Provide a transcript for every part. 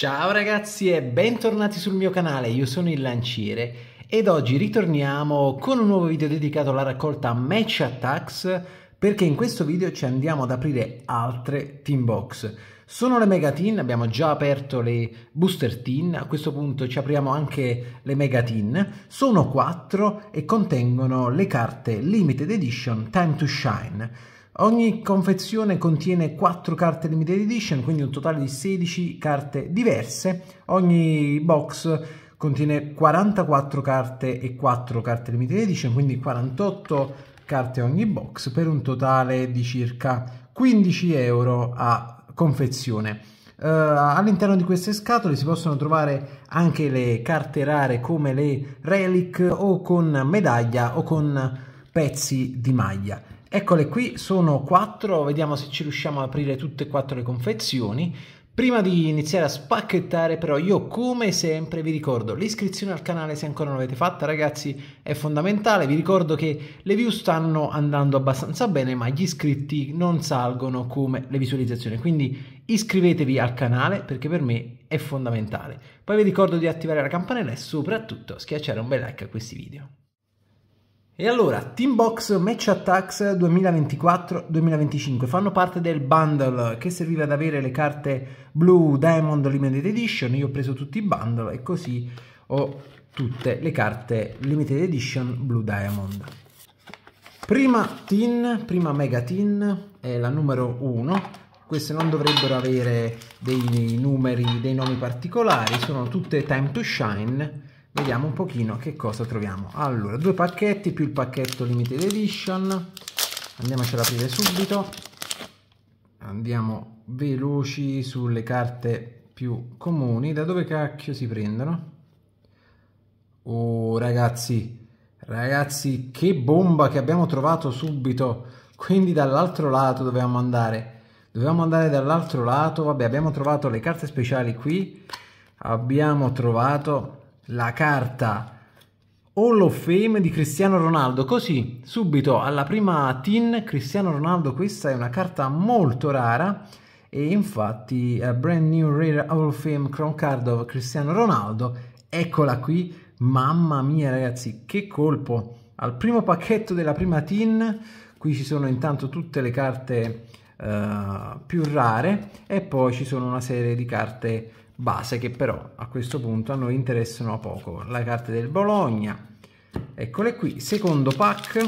Ciao ragazzi e bentornati sul mio canale, io sono il Lanciere ed oggi ritorniamo con un nuovo video dedicato alla raccolta Match Attacks perché in questo video ci andiamo ad aprire altre team box. Sono le mega tin, abbiamo già aperto le booster Teen, a questo punto ci apriamo anche le mega tin. Sono 4 e contengono le carte Limited Edition Time to Shine. Ogni confezione contiene 4 carte limited edition, quindi un totale di 16 carte diverse. Ogni box contiene 44 carte e 4 carte limited edition, quindi 48 carte ogni box per un totale di circa 15 euro a confezione. Uh, all'interno di queste scatole si possono trovare anche le carte rare come le relic o con medaglia o con pezzi di maglia. Eccole qui, sono quattro, vediamo se ci riusciamo ad aprire tutte e quattro le confezioni. Prima di iniziare a spacchettare però io come sempre vi ricordo l'iscrizione al canale se ancora non l'avete fatta ragazzi è fondamentale, vi ricordo che le view stanno andando abbastanza bene ma gli iscritti non salgono come le visualizzazioni quindi iscrivetevi al canale perché per me è fondamentale. Poi vi ricordo di attivare la campanella e soprattutto schiacciare un bel like a questi video. E allora, Team Box Match Attacks 2024-2025 fanno parte del bundle che serviva ad avere le carte Blue Diamond Limited Edition. Io ho preso tutti i bundle e così ho tutte le carte Limited Edition Blue Diamond. Prima Tin, prima Mega Tin, è la numero 1. Queste non dovrebbero avere dei numeri, dei nomi particolari, sono tutte Time to Shine vediamo un pochino che cosa troviamo allora due pacchetti più il pacchetto limited edition andiamoci ad aprire subito andiamo veloci sulle carte più comuni da dove cacchio si prendono oh ragazzi ragazzi che bomba che abbiamo trovato subito quindi dall'altro lato dovevamo andare dovevamo andare dall'altro lato vabbè abbiamo trovato le carte speciali qui abbiamo trovato la carta Hall of Fame di Cristiano Ronaldo. Così, subito alla prima tin Cristiano Ronaldo, questa è una carta molto rara e infatti uh, Brand New Rare Hall of Fame Crown Card of Cristiano Ronaldo, eccola qui, mamma mia ragazzi, che colpo! Al primo pacchetto della prima tin, qui ci sono intanto tutte le carte uh, più rare e poi ci sono una serie di carte base che però a questo punto a noi interessano poco. La carta del Bologna, eccole qui, secondo pack,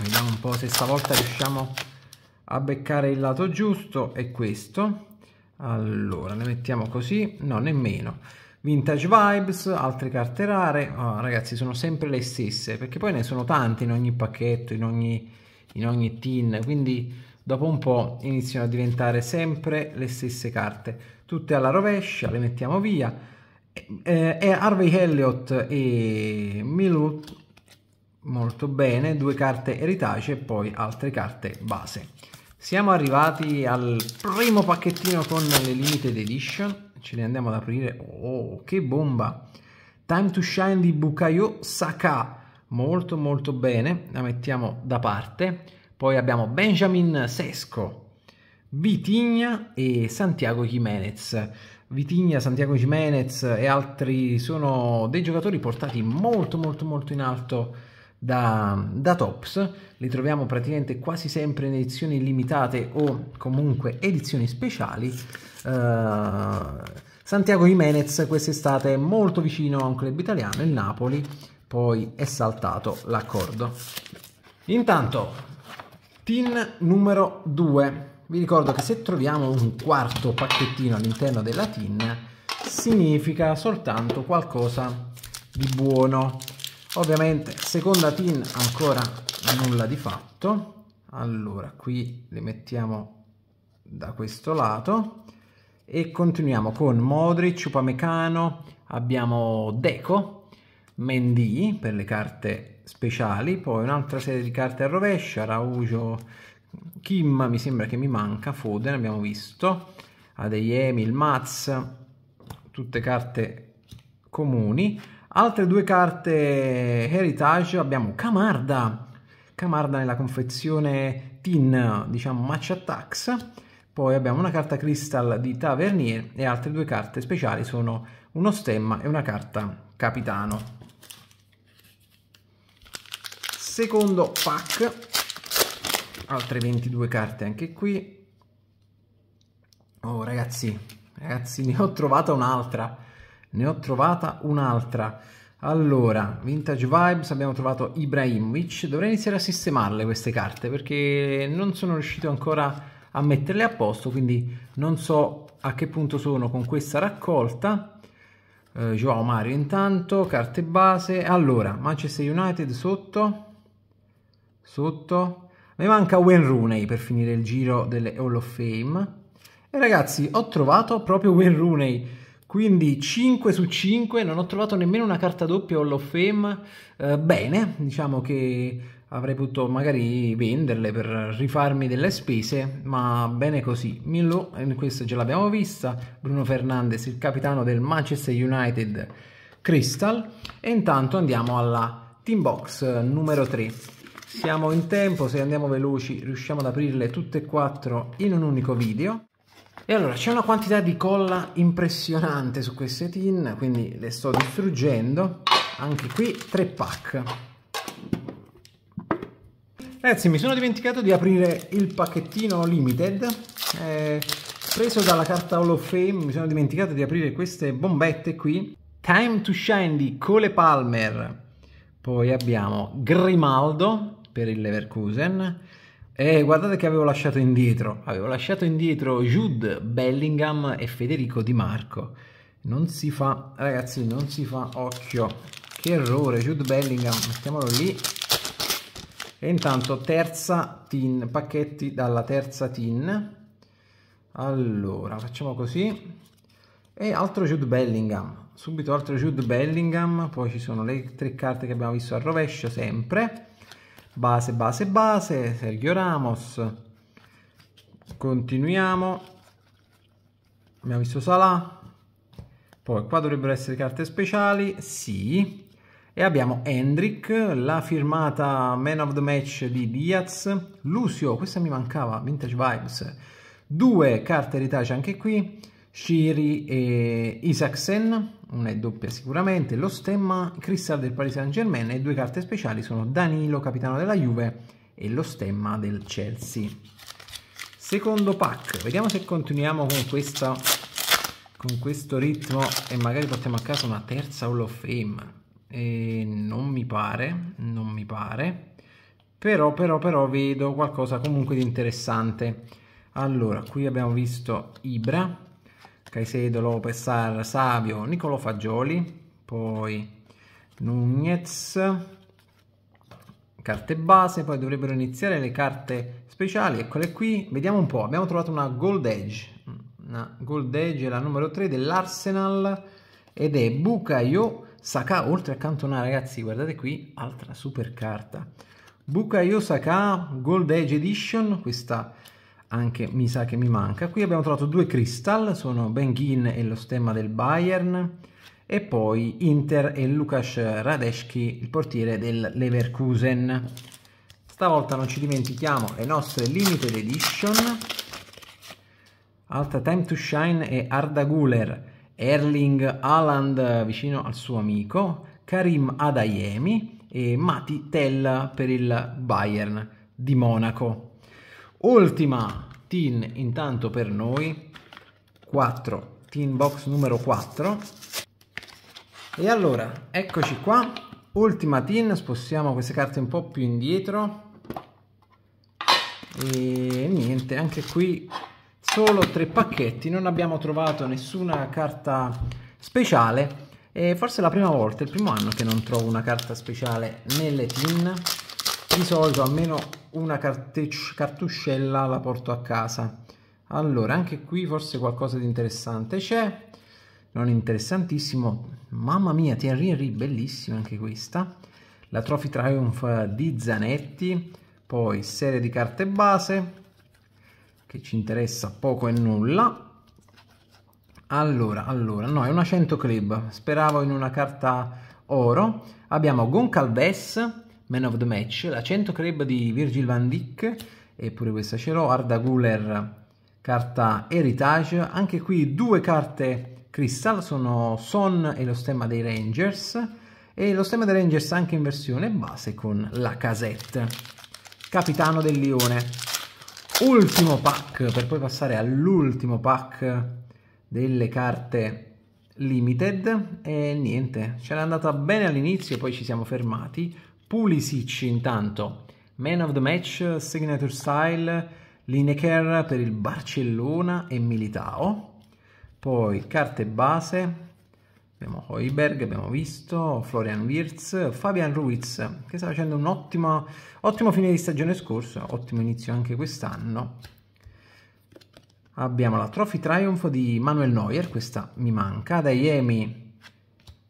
vediamo un po' se stavolta riusciamo a beccare il lato giusto, è questo. Allora, ne mettiamo così, no, nemmeno. Vintage Vibes, altre carte rare, oh, ragazzi sono sempre le stesse, perché poi ne sono tante in ogni pacchetto, in ogni, in ogni tin, quindi dopo un po' iniziano a diventare sempre le stesse carte tutte alla rovescia, le mettiamo via. Eh, eh, Harvey Elliott e Milut, molto bene, due carte eritacee e poi altre carte base. Siamo arrivati al primo pacchettino con le limited edition, ce le andiamo ad aprire, oh che bomba! Time to Shine di Bukayo Saka, molto molto bene, la mettiamo da parte. Poi abbiamo Benjamin Sesco, Vitigna e Santiago Jimenez. Vitigna, Santiago Jimenez e altri sono dei giocatori portati molto molto molto in alto da, da Tops, li troviamo praticamente quasi sempre in edizioni limitate o comunque edizioni speciali. Uh, Santiago Jimenez quest'estate è molto vicino a un club italiano, il Napoli, poi è saltato l'accordo. Intanto, TIN numero 2 vi ricordo che se troviamo un quarto pacchettino all'interno della tin significa soltanto qualcosa di buono ovviamente seconda tin ancora nulla di fatto allora qui le mettiamo da questo lato e continuiamo con Modric, Upamecano, abbiamo Deco, Mendy per le carte speciali, poi un'altra serie di carte a rovescio, Araujo, Kim mi sembra che mi manca, Foden abbiamo visto, Adeyemi, il Maz, tutte carte comuni. Altre due carte Heritage abbiamo Camarda, Camarda nella confezione Tin, diciamo Match Attacks, poi abbiamo una carta Crystal di Tavernier e altre due carte speciali sono uno stemma e una carta Capitano. Secondo pack altre 22 carte anche qui. Oh ragazzi, ragazzi ne ho trovata un'altra, ne ho trovata un'altra. Allora, Vintage Vibes, abbiamo trovato Ibrahimovic, dovrei iniziare a sistemarle queste carte perché non sono riuscito ancora a metterle a posto, quindi non so a che punto sono con questa raccolta. Eh, Joao Mario intanto, carte base, allora, Manchester United sotto, sotto, mi manca Wayne Rooney per finire il giro delle Hall of Fame. E ragazzi, ho trovato proprio Wayne Rooney. Quindi 5 su 5, non ho trovato nemmeno una carta doppia Hall of Fame. Eh, bene, diciamo che avrei potuto magari venderle per rifarmi delle spese, ma bene così. Milo, questa già l'abbiamo vista. Bruno Fernandes, il capitano del Manchester United Crystal. E intanto andiamo alla team box eh, numero 3. Siamo in tempo, se andiamo veloci riusciamo ad aprirle tutte e quattro in un unico video. E allora c'è una quantità di colla impressionante su queste tin, quindi le sto distruggendo. Anche qui tre pack. Ragazzi, mi sono dimenticato di aprire il pacchettino limited. Eh, preso dalla carta Hall of Fame, mi sono dimenticato di aprire queste bombette qui. Time to Shine di Cole Palmer. Poi abbiamo Grimaldo, per il Leverkusen. E guardate che avevo lasciato indietro, avevo lasciato indietro Jude, Bellingham e Federico Di Marco. Non si fa, ragazzi, non si fa occhio. Che errore, Jude Bellingham, mettiamolo lì. E intanto terza tin, pacchetti dalla terza tin. Allora, facciamo così. E altro Jude Bellingham, subito altro Jude Bellingham, poi ci sono le tre carte che abbiamo visto al rovescio sempre base base base Sergio Ramos continuiamo abbiamo visto Salah poi qua dovrebbero essere carte speciali sì e abbiamo Hendrik la firmata man of the match di Diaz Lucio questa mi mancava vintage vibes due carte ereditarie anche qui Shiri e Isaacsen una è doppia sicuramente, lo stemma cristal del Paris Saint Germain e due carte speciali sono Danilo, capitano della Juve, e lo stemma del Chelsea. Secondo pack, vediamo se continuiamo con, questa, con questo ritmo e magari portiamo a casa una terza Hall of Fame. E non mi pare, non mi pare. Però, però, però vedo qualcosa comunque di interessante. Allora, qui abbiamo visto Ibra, Caicedo, Lopez, Sar, Savio, Nicolo Fagioli, poi Nunez, carte base, poi dovrebbero iniziare le carte speciali, eccole qui, vediamo un po', abbiamo trovato una Gold Edge, una Gold Edge la numero 3 dell'Arsenal ed è Bukayo Saka, oltre a Cantona ragazzi, guardate qui, altra super carta, Bukayo Saka Gold Edge Edition, questa anche mi sa che mi manca. Qui abbiamo trovato due Crystal, sono Ben Ghin e lo stemma del Bayern e poi Inter e Lukas Radeschi, il portiere del Leverkusen. Stavolta non ci dimentichiamo le nostre limited edition. Alta Time to Shine e Arda Guler, Erling Haaland vicino al suo amico, Karim Adayemi e Mati Tell per il Bayern di Monaco. Ultima tin intanto per noi, 4, tin box numero 4. E allora, eccoci qua, ultima tin, spostiamo queste carte un po' più indietro. E niente, anche qui solo tre pacchetti, non abbiamo trovato nessuna carta speciale. E forse è la prima volta, il primo anno che non trovo una carta speciale nelle tin di solito almeno una cartuscella la porto a casa allora anche qui forse qualcosa di interessante c'è non interessantissimo mamma mia Thierry Henry bellissima anche questa la Trophy Triumph di Zanetti poi serie di carte base che ci interessa poco e nulla allora, allora, no, è una 100 club, speravo in una carta oro. Abbiamo Goncalves, Man of the Match, la 100 Creb di Virgil van Dijk, eppure questa ce l'ho, Arda Guller, carta Heritage, anche qui due carte Crystal, sono Son e lo stemma dei Rangers, e lo stemma dei Rangers anche in versione base con la casette. Capitano del Lione. Ultimo pack, per poi passare all'ultimo pack delle carte limited e niente, ce l'è andata bene all'inizio, poi ci siamo fermati, Pulisic intanto, man of the match, signature style, Lineker per il Barcellona e Militao. Poi carte base, abbiamo Hoiberg, abbiamo visto, Florian Wirz, Fabian Ruiz che sta facendo un ottimo, ottimo fine di stagione scorsa, ottimo inizio anche quest'anno. Abbiamo la Trophy Triumph di Manuel Neuer, questa mi manca, da Iemi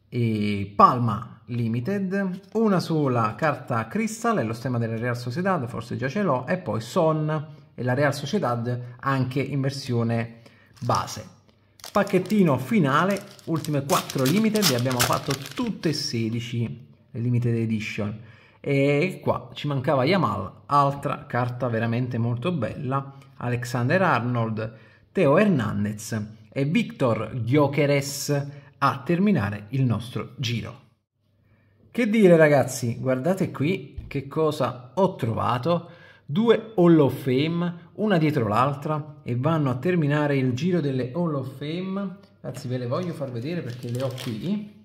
e Palma Limited, una sola carta Crystal, è lo stemma della Real Sociedad, forse già ce l'ho, e poi Son e la Real Sociedad anche in versione base. Pacchettino finale, ultime 4 limited, e abbiamo fatto tutte 16 limited edition. E qua ci mancava Yamal, altra carta veramente molto bella, Alexander Arnold, Teo Hernandez e Victor Giocheres a terminare il nostro giro. Che dire ragazzi, guardate qui che cosa ho trovato. Due Hall of Fame, una dietro l'altra, e vanno a terminare il giro delle Hall of Fame. Anzi, ve le voglio far vedere perché le ho qui.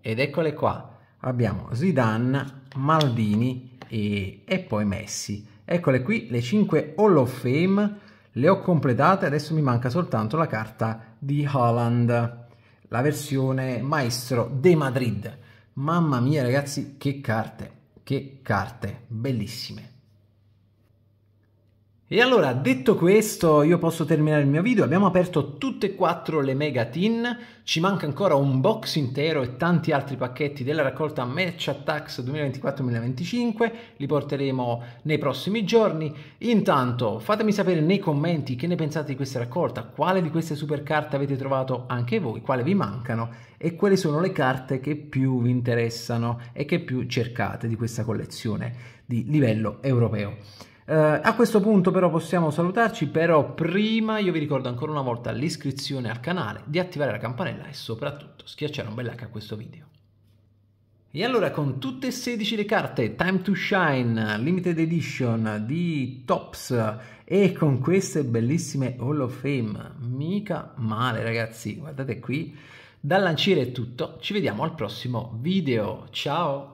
Ed eccole qua. Abbiamo Zidane, Maldini e, e poi Messi. Eccole qui le 5 Hall of Fame. Le ho completate, adesso mi manca soltanto la carta di Holland la versione maestro de Madrid. Mamma mia ragazzi, che carte, che carte, bellissime. E allora, detto questo, io posso terminare il mio video. Abbiamo aperto tutte e quattro le mega tin. Ci manca ancora un box intero e tanti altri pacchetti della raccolta Match Attacks 2024-2025. Li porteremo nei prossimi giorni. Intanto, fatemi sapere nei commenti che ne pensate di questa raccolta, quale di queste super carte avete trovato anche voi, quale vi mancano e quali sono le carte che più vi interessano e che più cercate di questa collezione di livello europeo. Uh, a questo punto però possiamo salutarci, però prima io vi ricordo ancora una volta l'iscrizione al canale, di attivare la campanella e soprattutto schiacciare un bel like a questo video. E allora con tutte e 16 le carte Time to Shine Limited Edition di Tops e con queste bellissime Hall of Fame, mica male ragazzi, guardate qui, dal lanciere è tutto, ci vediamo al prossimo video, ciao!